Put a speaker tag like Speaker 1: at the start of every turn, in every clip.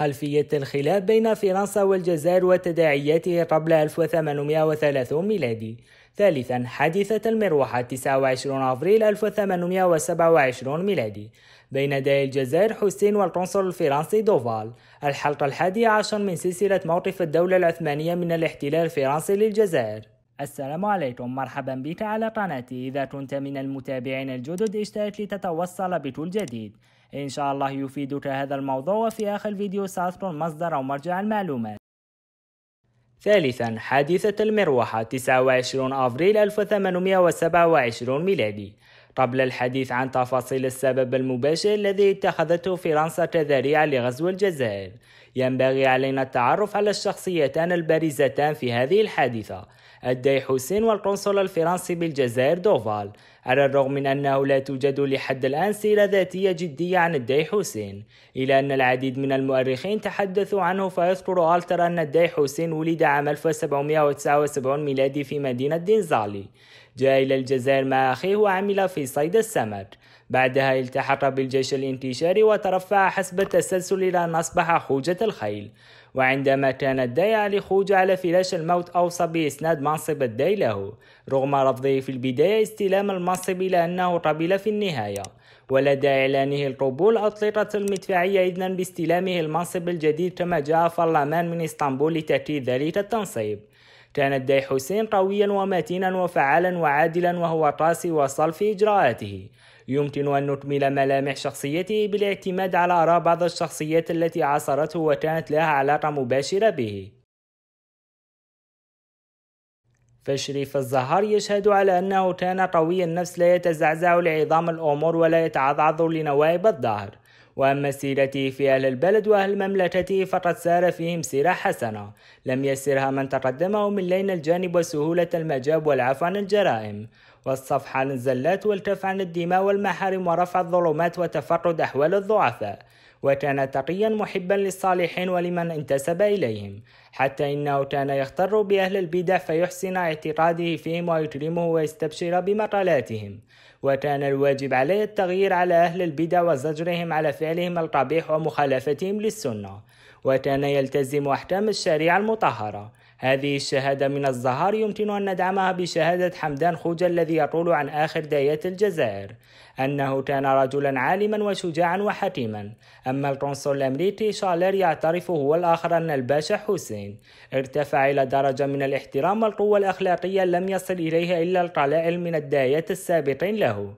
Speaker 1: خلفية الخلاف بين فرنسا والجزائر وتداعياته قبل 1830 ميلادي ثالثا حادثة المروحة 29 أفريل 1827 ميلادي بين داعي الجزائر حسين والقنصل الفرنسي دوفال الحلقة الحادية عشر من سلسلة موقف الدولة العثمانية من الاحتلال الفرنسي للجزائر السلام عليكم مرحبا بك على قناتي إذا كنت من المتابعين الجدد اشترك لتتوصل بكل جديد إن شاء الله يفيدك هذا الموضوع وفي آخر الفيديو سأذكر مصدر أو مرجع المعلومات ثالثا حادثة المروحة 29 أفريل 1827 ميلادي قبل الحديث عن تفاصيل السبب المباشر الذي اتخذته فرنسا كذريعة لغزو الجزائر ينبغي علينا التعرف على الشخصيتان البارزتان في هذه الحادثة الدي حسين والقنصل الفرنسي بالجزائر دوفال على الرغم من أنه لا توجد لحد الآن سيرة ذاتية جدية عن الدي حسين إلا أن العديد من المؤرخين تحدثوا عنه فيذكر ألتر أن الدي حسين ولد عام 1779 ميلادي في مدينة دينزالي جاء إلى الجزائر مع أخيه وعمل في صيد السمك بعدها التحق بالجيش الانتشاري وترفع حسب التسلسل إلى أن أصبح خوجة الخيل وعندما كان الداي علي خوجة على فراش الموت أوصى بإسناد منصب الداي له رغم رفضه في البداية استلام المنصب إلى أنه قبل في النهاية ولدى إعلانه القبول أطلقت المدفعية إذن باستلامه المنصب الجديد كما جاء فرلمان من إسطنبول لتأكيد ذلك التنصيب كان الداي حسين قويا ومتينا وفعالا وعادلا وهو قاسي وصل في إجراءاته يمكن أن نكمل ملامح شخصيته بالاعتماد على آراء بعض الشخصيات التي عاصرته وكانت لها علاقة مباشرة به فشريف الزهر يشهد على أنه كان قوي النفس لا يتزعزع لعظام الأمور ولا يتعضعض لنوائب الظهر وأما سيرته في أهل البلد وأهل مملكته فقد سار فيهم سيرة حسنة لم يسرها من تقدمه من لين الجانب وسهولة المجاب والعفو عن الجرائم والصفحة عن الزلات والكف عن الدماء والمحارم ورفع الظلمات وتفرد أحوال الضعفاء وكان تقيا محبا للصالحين ولمن انتسب إليهم حتى إنه كان يختر بأهل البدع فيحسن اعتقاده فيهم ويكرمه ويستبشر بمقالاتهم وكان الواجب عليه التغيير على أهل البدع وزجرهم على فعلهم القبيح ومخالفتهم للسنة وكان يلتزم أحكام الشريعة المطهرة هذه الشهادة من الزهار يمكن أن ندعمها بشهادة حمدان خوجة الذي يقول عن آخر دايات الجزائر أنه كان رجلا عالما وشجاعا وحكيما أما القنصل الأمريكي شالير يعترف هو الآخر أن الباشا حسين ارتفع إلى درجة من الاحترام والقوة الأخلاقية لم يصل إليها إلا القلائل من الدايات السابقين له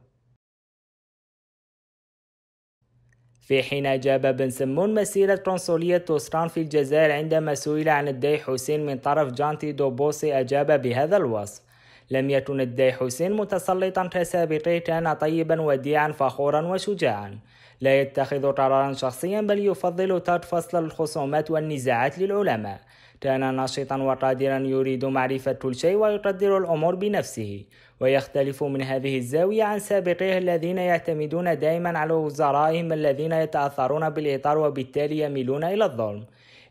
Speaker 1: في حين أجاب بن سمون مسيرة قنصلية توسران في الجزائر عندما سئل عن الداي حسين من طرف جانتي دوبوسي أجاب بهذا الوصف لم يكن الداي حسين متسلطا كسابقيه كان طيبا وديعا فخورا وشجاعا لا يتخذ قرارا شخصيا بل يفضل ترك فصل الخصومات والنزاعات للعلماء كان نشطا وقادرا يريد معرفة كل شيء ويقدر الأمور بنفسه ويختلف من هذه الزاوية عن سابقيه الذين يعتمدون دائما على وزرائهم الذين يتأثرون بالإطار وبالتالي يميلون إلى الظلم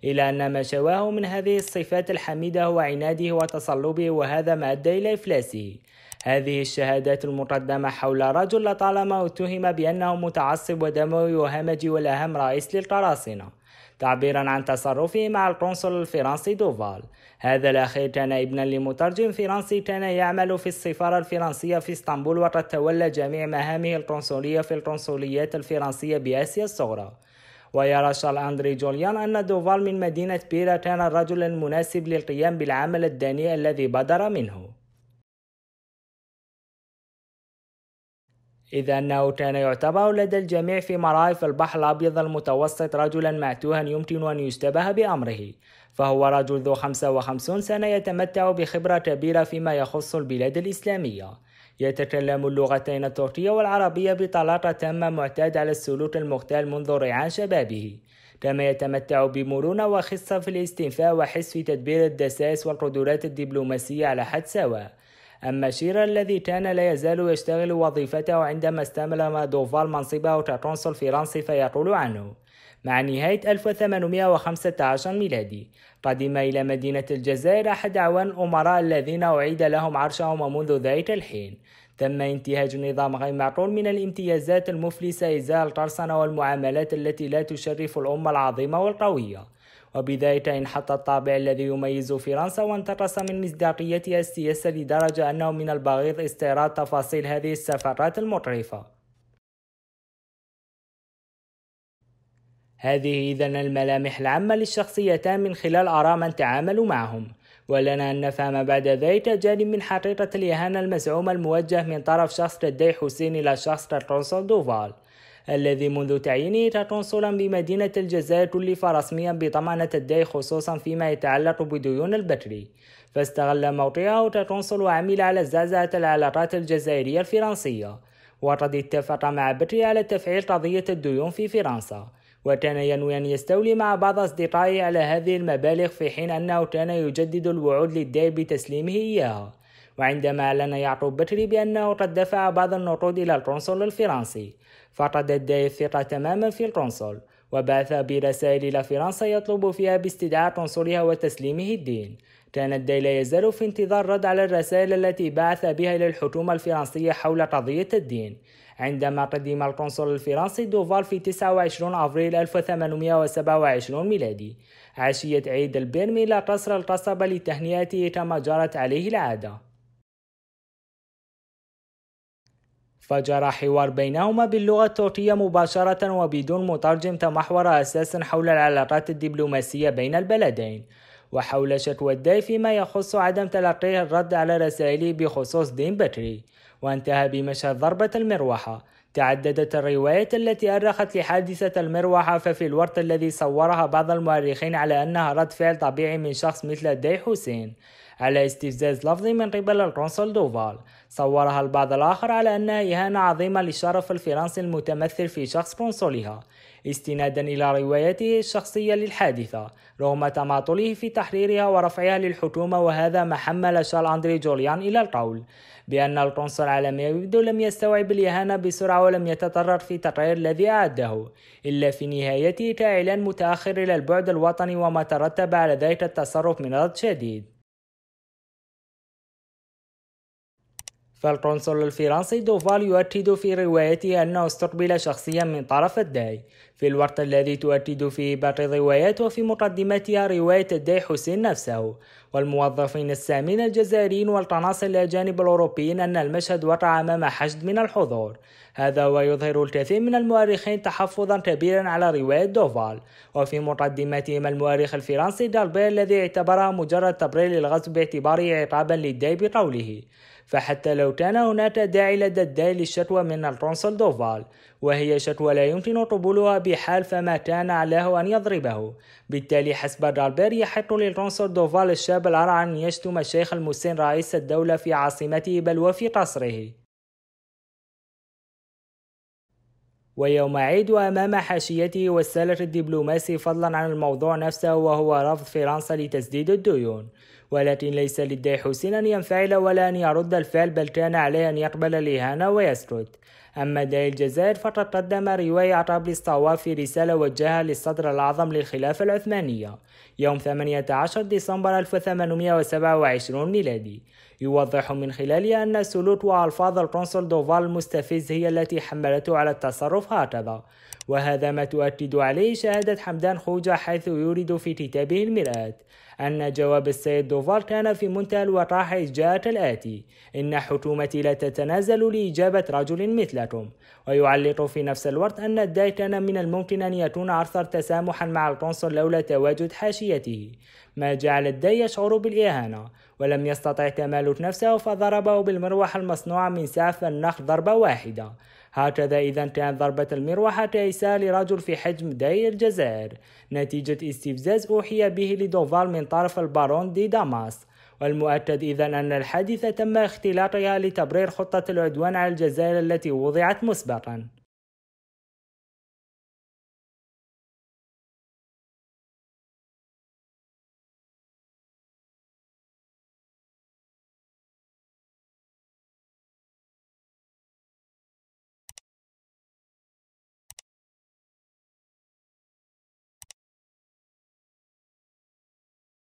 Speaker 1: إلى أن ما شواه من هذه الصفات الحميدة هو عناده وتصلبه وهذا ما أدى إلى إفلاسه هذه الشهادات المقدمة حول رجل لطالما اتهم بأنه متعصب ودموي وهمجي والأهم رئيس للقراصنة تعبيرا عن تصرفه مع القنصل الفرنسي دوفال هذا الأخير كان ابنا لمترجم فرنسي كان يعمل في السفارة الفرنسية في اسطنبول وقد تولى جميع مهامه القنصلية في القنصليات الفرنسية بآسيا الصغرى ويرى شارل أندري جوليان أن دوفال من مدينة بيرا كان الرجل المناسب للقيام بالعمل الدنيء الذي بدر منه إذ أنه كان يعتبر لدى الجميع في مرائف البحر الأبيض المتوسط رجلا معتوها يمكن أن يشتبه بأمره فهو رجل ذو 55 سنة يتمتع بخبرة كبيرة فيما يخص البلاد الإسلامية يتكلم اللغتين التركية والعربية بطلاقة تامة معتاد على السلوك المغتال منذ ريعان شبابه كما يتمتع بمرونة وخصة في الاستنفاء وحس في تدبير الدسائس والقدرات الدبلوماسية على حد سواء أما شيرر الذي كان لا يزال يشتغل وظيفته عندما استلم دوفال منصبه كقنصل فرنسي فيقول عنه مع نهاية 1815 ميلادي قدم إلى مدينة الجزائر أحد أعوان الأمراء الذين أعيد لهم عرشهم ومنذ ذلك الحين تم انتهاج نظام غير معقول من الامتيازات المفلسة إزاء القرصنة والمعاملات التي لا تشرف الأمة العظيمة والقوية وبذلك انحط الطابع الذي يميز فرنسا وانتقص من مصداقيتها السياسة لدرجة أنه من البغيض استيراد تفاصيل هذه السفرات المطرفة هذه إذا الملامح العامة للشخصيتان من خلال آراء من تعامل معهم ولنا أن نفهم بعد ذلك جانب من حقيقة الإهانة المزعومة الموجه من طرف شخص لدي حسين إلى شخص كالقنصل دوفال الذي منذ تعيينه كقنصلا بمدينة الجزائر كلف رسميا بطمأنة الداي خصوصا فيما يتعلق بديون البتري فاستغل موقعه كقنصل وعمل على زعزعة العلاقات الجزائرية الفرنسية وقد اتفق مع بتري على تفعيل قضية الديون في فرنسا وكان ينوي أن يستولي مع بعض أصدقائه على هذه المبالغ في حين أنه كان يجدد الوعود للداي بتسليمه إياها وعندما أعلن يعقوب بكري بأنه قد دفع بعض النقود إلى القنصل الفرنسي فقد أدى الثقة تماما في القنصل وبعث برسائل إلى فرنسا يطلب فيها باستدعاء قنصلها وتسليمه الدين كان الدي لا يزال في انتظار رد على الرسائل التي بعث بها إلى الحكومة الفرنسية حول قضية الدين عندما قدم القنصل الفرنسي دوفال في 29 أفريل 1827 ميلادي عشية عيد البرم إلى قصر القصبة لتهنئته كما جرت عليه العادة فجرى حوار بينهما باللغة التركية مباشرة وبدون مترجم تمحور أساسا حول العلاقات الدبلوماسية بين البلدين وحول شكوى الداي فيما يخص عدم تلقيه الرد على رسائله بخصوص دين بكري وانتهى بمشهد ضربة المروحة تعددت الروايات التي أرخت لحادثة المروحة ففي الورط الذي صورها بعض المؤرخين على أنها رد فعل طبيعي من شخص مثل داي حسين على استفزاز لفظي من قبل القنصل دوفال صورها البعض الآخر على أنها إهانة عظيمة للشرف الفرنسي المتمثل في شخص قنصلها استنادا إلى روايته الشخصية للحادثة رغم تماطله في تحريرها ورفعها للحكومة وهذا ما حمل شارل أندري جوليان إلى القول بأن القنصل على ما يبدو لم يستوعب الإهانة بسرعة ولم يتطرر في تقرير الذي أعده إلا في نهايته كإعلان متأخر إلى البعد الوطني وما ترتب على ذلك التصرف من رد شديد فالقنصل الفرنسي دوفال يؤكد في روايته أنه استقبل شخصيا من طرف الداي في الوقت الذي تؤكد فيه باقي الروايات وفي مقدمتها رواية الداي حسين نفسه والموظفين السامين الجزائريين والقناصل الأجانب الأوروبيين أن المشهد وقع أمام حشد من الحضور هذا ويظهر الكثير من المؤرخين تحفظا كبيرا على رواية دوفال وفي مقدمتهم المؤرخ الفرنسي دالبير الذي اعتبرها مجرد تبرير للغزو باعتباره عقابا للداي بقوله فحتى لو كان هناك داعي لدى الداي للشكوى من القنصل دوفال وهي شكوى لا يمكن قبولها بحال فما كان عليه أن يضربه بالتالي حسب دالبير يحق للرونسور دوفال الشاب الأرعن أن يشتم الشيخ المسن رئيس الدولة في عاصمته بل وفي قصره ويوم عيد أمام حاشيته والسلة الدبلوماسي فضلا عن الموضوع نفسه وهو رفض فرنسا لتسديد الديون ولكن ليس للدي حسين أن ينفعل ولا أن يرد الفعل بل كان عليه أن يقبل الإهانة ويسكت أما داعي الجزائر فقد قدم رواية طابلس طوافي رسالة وجهها للصدر الأعظم للخلافة العثمانية يوم 18 ديسمبر 1827 ميلادي يوضح من خلالها أن سلوك وألفاظ القنصل دوفال المستفز هي التي حملته على التصرف هكذا وهذا ما تؤكد عليه شهادة حمدان خوجة حيث يورد في كتابه المرآة أن جواب السيد دوفال كان في منتهى الوقاحة إذ جاء كالآتي إن حكومتي لا تتنازل لإجابة رجل مثلك الاتوم ويعلق في نفس الوقت أن الداي كان من الممكن أن يكون أكثر تسامحا مع القنصل لولا تواجد حاشيته ما جعل الداي يشعر بالإهانة ولم يستطع تمالك نفسه فضربه بالمروحة المصنوعة من سعف النخل ضربة واحدة هكذا إذا كانت ضربة المروحة تعيسة لرجل في حجم داير الجزائر نتيجة استفزاز أوحي به لدوفال من طرف البارون دي داماس والمؤكد إذا أن الحادثة تم اختلاقها لتبرير خطة العدوان على الجزائر التي وضعت مسبقا